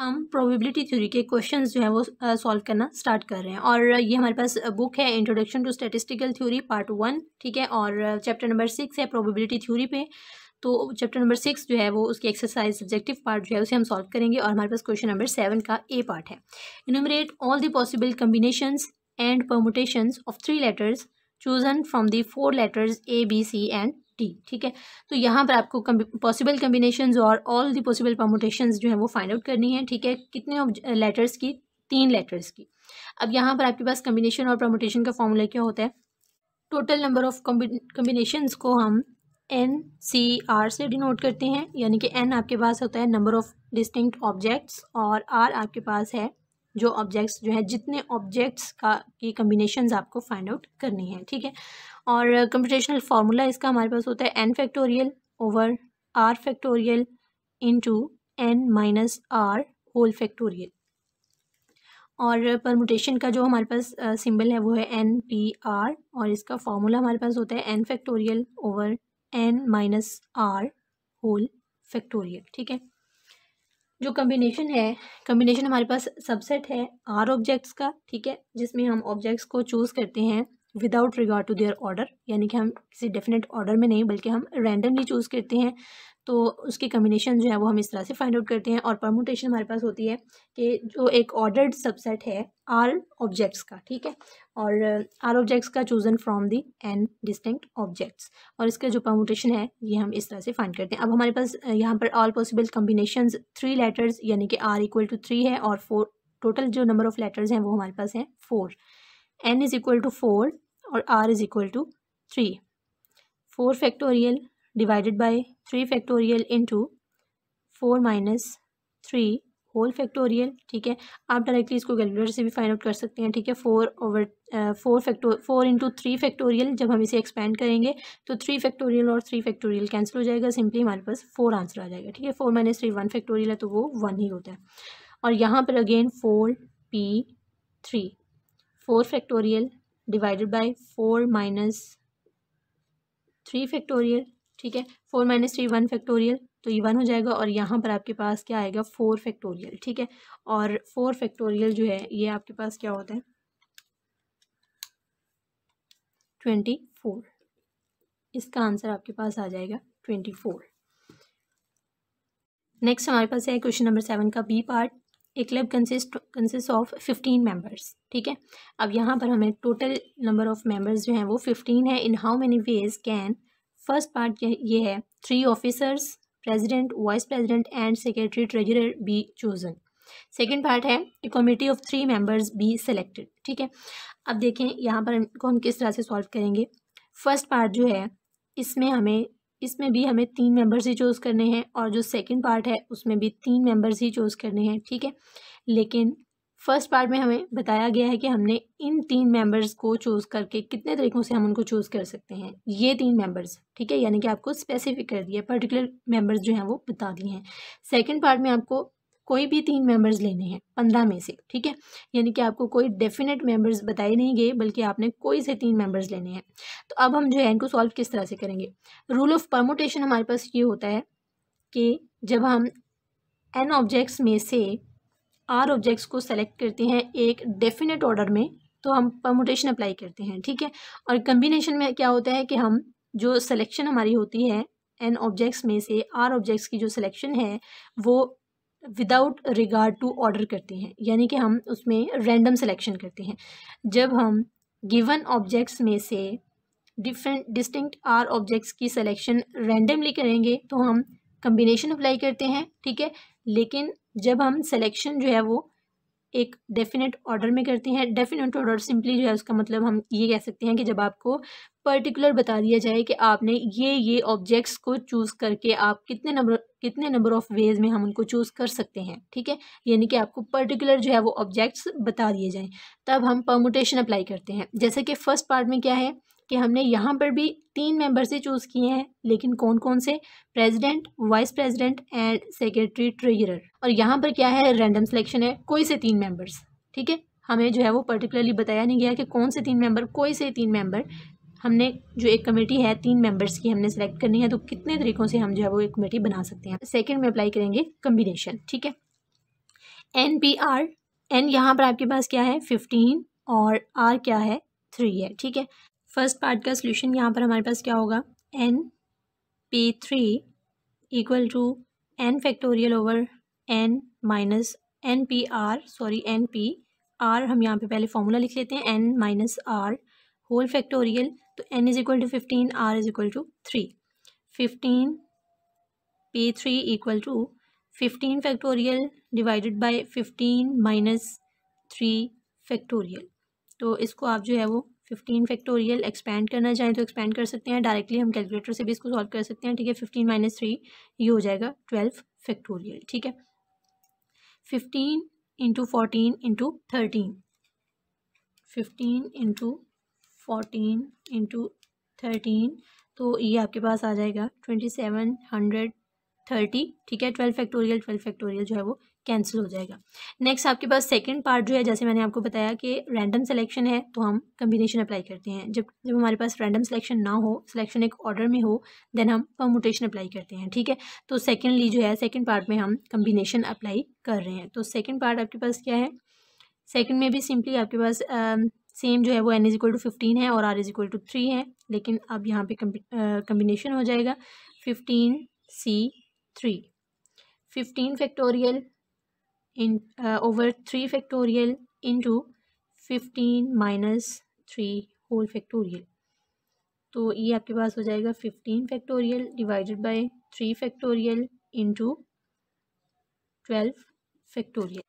हम probability theory के question जो है वो सॉल्व करना स्टार्ट कर रहे हैं और ये हमारे पास बुक है introduction to statistical theory part one ठीक है और चैप्टर नंबर सिक्स है प्रोबेबिलिटी थ्योरी पे तो चैप्टर नंबर सिक्स जो है वो उसकी एक्सरसाइज सब्जेक्टिव पार्ट जो है उसे हम सॉल्व करेंगे और हमारे पास क्वेश्चन नंबर सेवन का ए पार्ट है enumerate all the possible combination and permutation of three letters chosen from the four letters A B C and T ठीक है तो यहाँ पर आपको पॉसिबल कम्बिनेशन और ऑल दी पॉसिबल प्रमोटेशन जो है वो फाइंड आउट करनी है ठीक है कितने लेटर्स की तीन लेटर्स की अब यहाँ पर आपके पास कम्बिनेशन और प्रमोटेशन का फॉर्मूला क्या होता है टोटल नंबर ऑफ कम्बिनेशन को हम एन सी आर से डिनोट करते हैं यानी कि एन आपके पास होता है नंबर ऑफ़ डिस्टिंक्ट ऑब्जेक्ट्स और आर आपके पास है जो ऑब्जेक्ट्स जो है जितने ऑब्जेक्ट्स का की कम्बिनेशन आपको फाइंड आउट करनी है ठीक है और कंप्यूटेशनल फार्मूला इसका हमारे पास होता है N factorial over R factorial into N minus are whole factorial और परमोटेशन का जो हमारे पास सिंबल है वो है एन पी आर और इसका फार्मूला हमारे पास होता है N factorial over N minus are whole factorial ठीक है जो कम्बिनेशन है कम्बिनेशन हमारे पास सबसेट है आर ऑब्जेक्ट्स का ठीक है जिसमें हम ऑब्जेक्ट्स को चूज़ करते हैं without regard to their order यानी कि हम किसी डेफिनेट ऑर्डर में नहीं बल्कि हम रैंडमली चूज़ करते हैं तो उसकी कम्बिनेशन जो है वो हम इस तरह से फाइंड आउट करते हैं और परमोटेशन हमारे पास होती है कि जो एक ऑर्डर्ड सबसेट है आर ऑब्जेक्ट्स का ठीक है और आर uh, ऑब्जेक्ट्स का chosen from the N distinct objects और इसका जो परमोटेशन है ये हम इस तरह से फाइंड करते हैं अब हमारे पास uh, यहाँ पर all possible combination three letters यानी कि आर इक्वल टू थ्री है और फोर टोटल जो नंबर ऑफ लेटर्स हैं वो हमारे पास हैं four N is equal to four और R is equal to three four factorial divided by three factorial into four minus three whole factorial ठीक है आप डायरेक्टली इसको कैलकुलेटर से भी फाइंड आउट कर सकते हैं ठीक है four over four factorial four into three factorial जब हम इसे एक्सपेंड करेंगे तो थ्री फैक्टोरियल और थ्री फैक्टोरियल कैंसिल हो जाएगा सिंपली हमारे पास फोर आंसर आ जाएगा ठीक है four minus three one factorial है तो वो वन ही होता है और यहाँ पर again four P three four factorial divided by four minus three factorial ठीक है four minus three one factorial तो ये वन हो जाएगा और यहाँ पर आपके पास क्या आएगा फोर फैक्टोरियल ठीक है और फोर फैक्टोरियल जो है ये आपके पास क्या होता है ट्वेंटी फोर इसका आंसर आपके पास आ जाएगा ट्वेंटी फोर नेक्स्ट हमारे पास है क्वेश्चन नंबर सेवन का B part A club consist consist of fifteen members ठीक है अब यहाँ पर हमें टोटल नंबर ऑफ मेंबर्स जो हैं वो फिफ्टीन है in how many ways can first part ये है three officers president vice president and secretary treasurer be chosen second part है a committee of three members be selected ठीक है अब देखें यहाँ पर इनको हम किस तरह से सॉल्व करेंगे फर्स्ट पार्ट जो है इसमें हमें इसमें भी हमें तीन मेंबर्स ही चूज़ करने हैं और जो सेकंड पार्ट है उसमें भी तीन मेंबर्स ही चूज़ करने हैं ठीक है लेकिन फर्स्ट पार्ट में हमें बताया गया है कि हमने इन तीन मेंबर्स को चूज़ करके कितने तरीक़ों से हम उनको चूज़ कर सकते हैं ये तीन मेंबर्स ठीक है यानी कि आपको स्पेसिफिक कर दिया पर्टिकुलर मेंबर्स जो हैं वो बता दिए हैं सेकंड पार्ट में आपको कोई भी तीन मेंबर्स लेने हैं पंद्रह में से ठीक है यानी कि आपको कोई डेफिनेट मेंबर्स बताए नहीं गए बल्कि आपने कोई से तीन मेंबर्स लेने हैं तो अब हम जो है इनको सॉल्व किस तरह से करेंगे रूल ऑफ परमोटेशन हमारे पास ये होता है कि जब हम एन ऑब्जेक्ट्स में से आर ऑब्जेक्ट्स को सेलेक्ट करते हैं एक डेफिनेट ऑर्डर में तो हम परमोटेशन अप्लाई करते हैं ठीक है और कम्बिनेशन में क्या होता है कि हम जो सिलेक्शन हमारी होती है एन ऑब्जेक्ट्स में से आर ऑब्जेक्ट्स की जो सिलेक्शन है वो विदाउट रिगार्ड टू ऑर्डर करते हैं यानी कि हम उसमें रैंडम सिलेक्शन करते हैं जब हम गिवन ऑब्जेक्ट्स में से डिफरेंट डिस्टिंक्ट आर ऑब्जेक्ट्स की सिलेक्शन रैंडमली करेंगे तो हम कम्बिनेशन अप्लाई करते हैं ठीक है लेकिन जब हम सिलेक्शन जो है वो एक डेफिनेट ऑर्डर में करते हैं डेफिनेट ऑर्डर सिंपली जो है उसका मतलब हम ये कह सकते हैं कि जब आपको पर्टिकुलर बता दिया जाए कि आपने ये ये ऑब्जेक्ट्स को चूज़ करके आप कितने नंबर कितने नंबर ऑफ़ वेज़ में हम उनको चूज़ कर सकते हैं ठीक है यानी कि आपको पर्टिकुलर जो है वो ऑब्जेक्ट्स बता दिए जाएँ तब हम परमोटेशन अप्लाई करते हैं जैसे कि फ़र्स्ट पार्ट में क्या है कि हमने यहाँ पर भी तीन मेंबर से चूज़ किए हैं लेकिन कौन कौन से president vice president and secretary treasurer और यहाँ पर क्या है रैंडम सिलेक्शन है कोई से तीन मेंबर्स ठीक है हमें जो है वो पर्टिकुलरली बताया नहीं गया कि कौन से तीन मेंबर कोई से तीन मेंबर हमने जो एक कमेटी है तीन मेंबर्स की हमने सेलेक्ट करनी है तो कितने तरीक़ों से हम जो है वो एक कमेटी बना सकते हैं सेकेंड में अप्लाई करेंगे कम्बिनेशन ठीक है एन पी आर एन यहाँ पर आपके पास क्या है फिफ्टीन और आर क्या है थ्री है ठीक है फर्स्ट पार्ट का सोल्यूशन यहाँ पर हमारे पास क्या होगा n P three equal to n factorial over N minus n P r sorry n P r हम यहाँ पे पहले फॉर्मूला लिख लेते हैं n minus are whole factorial तो n is equal to fifteen r is equal to three fifteen P three equal to fifteen factorial divided by fifteen minus three factorial तो इसको आप जो है वो फिफ्टीन फैक्टोरियल एक्सपेंड करना चाहें तो एक्सपेंड कर सकते हैं डायरेक्टली हम कैलकुलेटर से भी इसको सॉल्व कर सकते हैं ठीक है फिफ्टीन माइनस थ्री ये हो जाएगा ट्वेल्व फैक्टोरियल ठीक है fifteen into fourteen into thirteen fifteen into fourteen into thirteen तो ये आपके पास आ जाएगा ट्वेंटी सेवन हंड्रेड थर्टी ठीक है ट्वेल्व फैक्टोरियल ट्वेल्व फैक्टोरियल जो है वो कैंसिल हो जाएगा नेक्स्ट आपके पास सेकंड पार्ट जो है जैसे मैंने आपको बताया कि रैंडम सिलेक्शन है तो हम कम्बिनेशन अप्लाई करते हैं जब जब हमारे पास रैंडम सिलेक्शन ना हो सिलेक्शन एक ऑर्डर में हो देन हम परमोटेशन अप्लाई करते हैं ठीक है तो सेकेंडली जो है सेकेंड पार्ट में हम कम्बिनेशन अप्लाई कर रहे हैं तो सेकेंड पार्ट आपके पास क्या है सेकेंड में भी सिंपली आपके पास सेम जो है वो n is equal to fifteen है और r is equal to three है लेकिन अब यहाँ पे कम्बिनेशन हो जाएगा fifteen C three fifteen factorial in over three factorial into fifteen minus three whole factorial तो ये आपके पास हो जाएगा fifteen factorial divided by three factorial into twelve factorial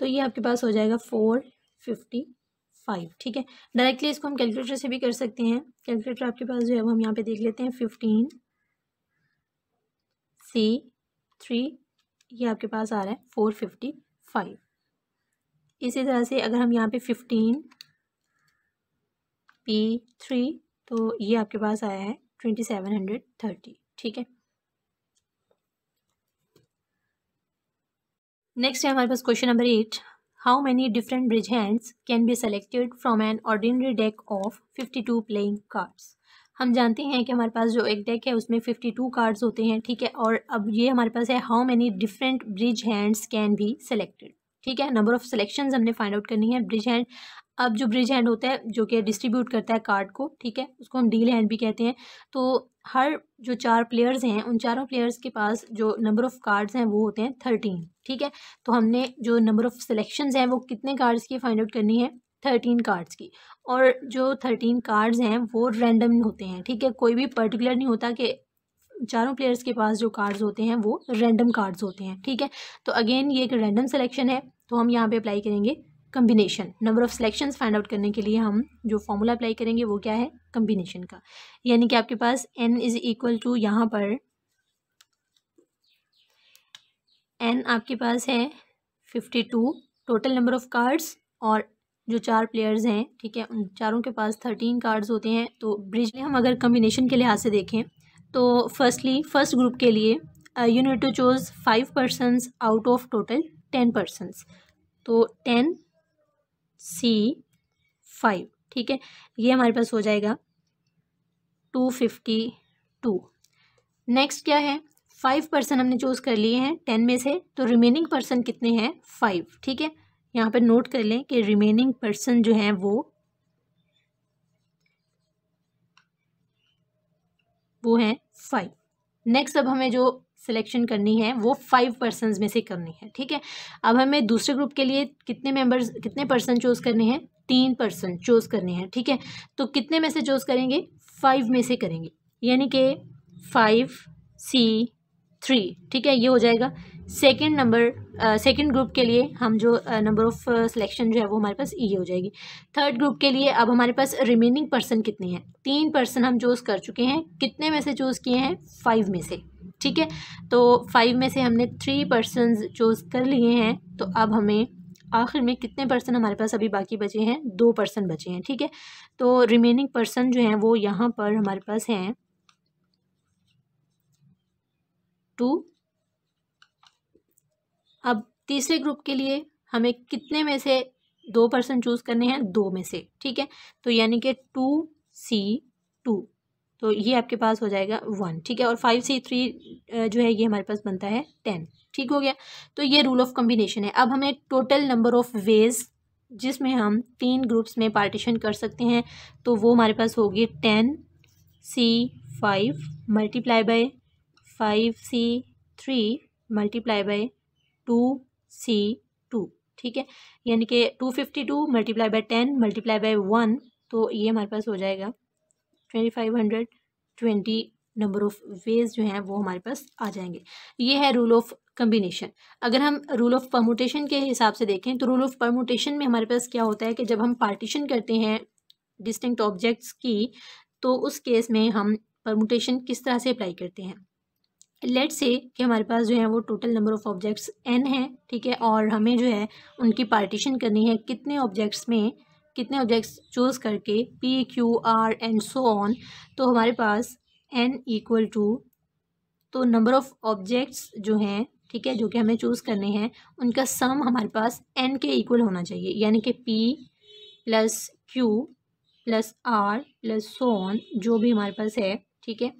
तो ये आपके पास हो जाएगा फोर फिफ्टी फाइव ठीक है डायरेक्टली इसको हम कैलकुलेटर से भी कर सकते हैं कैलकुलेटर आपके पास जो है वो हम यहाँ पे देख लेते हैं फिफ्टीन सी थ्री ये आपके पास आ रहा है फोर फिफ्टी फाइव इसी तरह से अगर हम यहाँ पे फिफ्टीन पी थ्री तो ये आपके पास आया है ट्वेंटी सेवन हंड्रेड थर्टी ठीक है नेक्स्ट है हमारे पास question number eight how many different bridge hands can be selected from an ordinary deck of fifty two playing cards हम जानते हैं कि हमारे पास जो एक डेक है उसमें फिफ्टी टू कार्ड्स होते हैं ठीक है और अब ये हमारे पास है how many different bridge hands can be selected ठीक है नंबर ऑफ़ सिलेक्शन हमने फाइंड आउट करनी है ब्रिज हैंड अब जो ब्रिज हैंड होता है जो कि डिस्ट्रीब्यूट करता है कार्ड को ठीक है उसको हम डील हैंड भी कहते हैं तो हर जो चार प्लेयर्स हैं उन चारों प्लेयर्स के पास जो नंबर ऑफ़ कार्ड्स हैं वो होते हैं थर्टीन ठीक है तो हमने जो नंबर ऑफ़ सिलेक्शन हैं वो कितने कार्ड्स की फाइंड आउट करनी है थर्टीन कार्ड्स की और जो थर्टीन कार्ड्स हैं वो रैंडम होते हैं ठीक है कोई भी पर्टिकुलर नहीं होता कि चारों प्लेयर्स के पास जो कार्ड्स होते हैं वो रैंडम कार्ड्स होते हैं ठीक है तो अगेन ये एक रैंडम सिलेक्शन है तो हम यहाँ पे अप्लाई करेंगे combination number of selections find out करने के लिए हम जो फॉर्मूला अप्लाई करेंगे वो क्या है कम्बिनेशन का यानी कि आपके पास एन इज़ इक्वल टू यहाँ पर एन आपके पास है fifty two total number of cards और जो चार प्लेयर्स हैं ठीक है उन चारों के पास थर्टीन कार्ड्स होते हैं तो ब्रिज में हम अगर कम्बिनेशन के लिहाज से देखें तो फर्स्टली फर्स्ट ग्रुप के लिए you need to choose five persons out of total ten persons तो टेन सी फाइव ठीक है ये हमारे पास हो जाएगा टू फिफ्टी टू नेक्स्ट क्या है फाइव पर्सन हमने चूज़ कर लिए हैं टेन में से तो रिमेनिंग पर्सन कितने हैं फाइव ठीक है यहाँ पर नोट कर लें कि रिमेनिंग पर्सन जो हैं वो वो हैं फाइव नेक्स्ट अब हमें जो सिलेक्शन करनी है वो फाइव पर्सन में से करनी है ठीक है अब हमें दूसरे ग्रुप के लिए कितने मेंबर्स कितने पर्सन चूज़ करने हैं तीन पर्सन चूज़ करने हैं ठीक है तो कितने में से चूज़ करेंगे फाइव में से करेंगे यानी कि फाइव सी थ्री ठीक है ये हो जाएगा सेकेंड नंबर सेकंड ग्रुप के लिए हम जो नंबर ऑफ सिलेक्शन जो है वो हमारे पास ये e हो जाएगी थर्ड ग्रुप के लिए अब हमारे पास रिमेनिंग पर्सन कितने हैं तीन पर्सन हम चूज़ कर चुके हैं कितने में से चूज़ किए हैं फाइव में से ठीक है तो फाइव में से हमने थ्री पर्सन चूज़ कर लिए हैं तो अब हमें आखिर में कितने पर्सन हमारे पास अभी बाकी बचे हैं दो पर्सन बचे हैं ठीक है तो रिमेनिंग पर्सन जो हैं वो यहाँ पर हमारे पास हैं टू अब तीसरे ग्रुप के लिए हमें कितने में से दो पर्सन चूज़ करने हैं दो में से ठीक है तो यानी कि टू सी टू तो ये आपके पास हो जाएगा वन ठीक है और फाइव सी थ्री जो है ये हमारे पास बनता है टेन ठीक हो गया तो ये रूल ऑफ कॉम्बिनेशन है अब हमें टोटल नंबर ऑफ वेज जिसमें हम तीन ग्रुप्स में पार्टीशन कर सकते हैं तो वो हमारे पास होगी ten C five multiply by five C three multiply by two C two ठीक है यानी कि two fifty two multiply by ten multiply by one तो ये हमारे पास हो जाएगा twenty five hundred twenty number of ways जो हैं वो हमारे पास आ जाएंगे ये है रूल ऑफ कम्बिनेशन अगर हम रूल ऑफ परमोटेशन के हिसाब से देखें तो रूल ऑफ परमोटेशन में हमारे पास क्या होता है कि जब हम पार्टीशन करते हैं डिस्टिंक्ट ऑब्जेक्ट्स की तो उस केस में हम परमोटेशन किस तरह से अप्लाई करते हैं लेट से कि हमारे पास जो है वो total number of objects n है ठीक है और हमें जो है उनकी पार्टीशन करनी है कितने ऑब्जेक्ट्स में कितने ऑब्जेक्ट्स चूज़ करके P Q R and so on तो हमारे पास एन इक्वल टू तो नंबर ऑफ़ ऑब्जेक्ट्स जो हैं ठीक है जो कि हमें चूज़ करने हैं उनका सम हमारे पास एन के इक्वल होना चाहिए यानी कि P plus Q plus R plus so on जो भी हमारे पास है ठीक है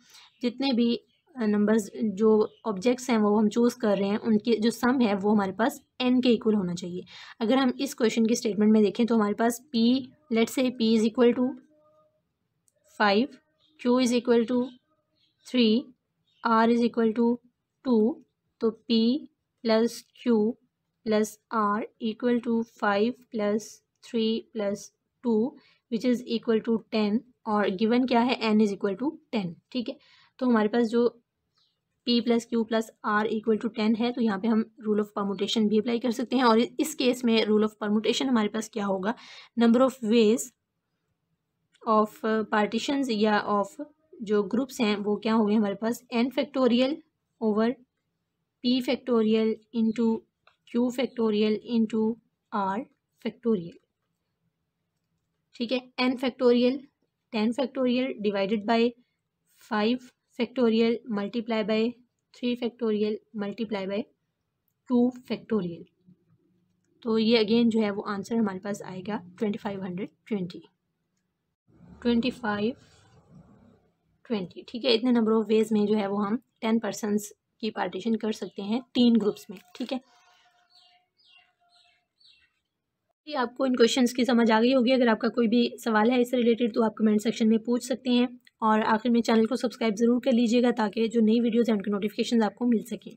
जितने भी नंबर्स जो ऑब्जेक्ट्स हैं वो हम चूज़ कर रहे हैं उनके जो सम है वो हमारे पास एन के इक्वल होना चाहिए अगर हम इस क्वेश्चन की स्टेटमेंट में देखें तो हमारे पास P let's say P is equal to five Q is equal to three R is equal to two तो P plus Q plus R equal to five plus three plus two which is equal to ten और given क्या है n is equal to ten ठीक है तो हमारे पास जो P plus Q plus R equal to ten है तो यहाँ पे हम रूल ऑफ परमोटेशन भी अप्लाई कर सकते हैं और इस केस में रूल ऑफ परमोटेशन हमारे पास क्या होगा number of ways of partition या ऑफ जो ग्रुप्स हैं वो क्या होंगे हमारे पास n factorial over P factorial into Q factorial into R factorial ठीक है N factorial ten factorial divided by five factorial multiply by three factorial multiply by two factorial तो ये अगेन जो है वो आंसर हमारे पास आएगा twenty five hundred twenty twenty five twenty ठीक है इतने नंबर ऑफ वेज में जो है वो हम टेन परसन की पार्टीशन कर सकते हैं तीन ग्रुप्स में ठीक है आपको इन क्वेश्चंस की समझ आ गई होगी अगर आपका कोई भी सवाल है इससे रिलेटेड तो आप कमेंट सेक्शन में पूछ सकते हैं और आखिर में चैनल को सब्सक्राइब ज़रूर कर लीजिएगा ताकि जो नई वीडियोज़ हैं उनके नोटिफिकेशन आपको मिल सकें